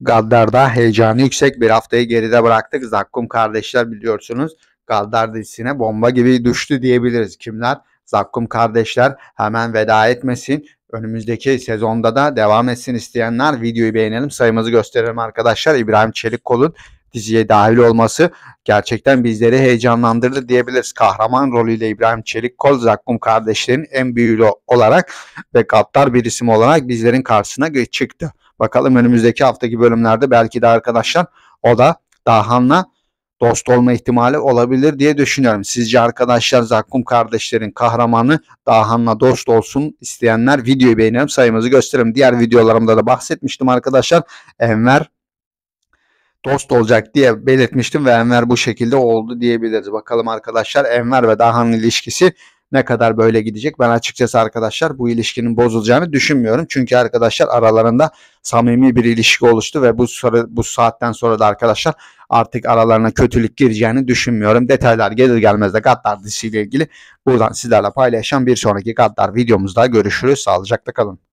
Gaddar'da heyecanı yüksek bir haftayı geride bıraktık. Zakkum kardeşler biliyorsunuz Gaddar dizisine bomba gibi düştü diyebiliriz. Kimler? Zakkum kardeşler hemen veda etmesin. Önümüzdeki sezonda da devam etsin isteyenler videoyu beğenelim. Sayımızı gösterelim arkadaşlar. İbrahim Çelikkol'un diziye dahil olması gerçekten bizleri heyecanlandırdı diyebiliriz. Kahraman rolüyle İbrahim Çelik Kol Zakkum kardeşlerin en büyüğü olarak ve kaptar bir isim olarak bizlerin karşısına çıktı. Bakalım önümüzdeki haftaki bölümlerde belki de arkadaşlar o da Dahan'la dost olma ihtimali olabilir diye düşünüyorum. Sizce arkadaşlar Zakkum kardeşlerin kahramanı Dahan'la dost olsun isteyenler videoyu beğenelim sayımızı gösterelim. Diğer videolarımda da bahsetmiştim arkadaşlar. Enver dost olacak diye belirtmiştim ve Enver bu şekilde oldu diyebiliriz. Bakalım arkadaşlar Enver ve Dahan'ın ilişkisi ne kadar böyle gidecek? Ben açıkçası arkadaşlar bu ilişkinin bozulacağını düşünmüyorum. Çünkü arkadaşlar aralarında samimi bir ilişki oluştu ve bu soru, bu saatten sonra da arkadaşlar artık aralarına kötülük gireceğini düşünmüyorum. Detaylar gelir gelmez de Gaddar dizisiyle ilgili buradan sizlerle paylaşan bir sonraki Gaddar videomuzda görüşürüz. Sağlıcakla kalın.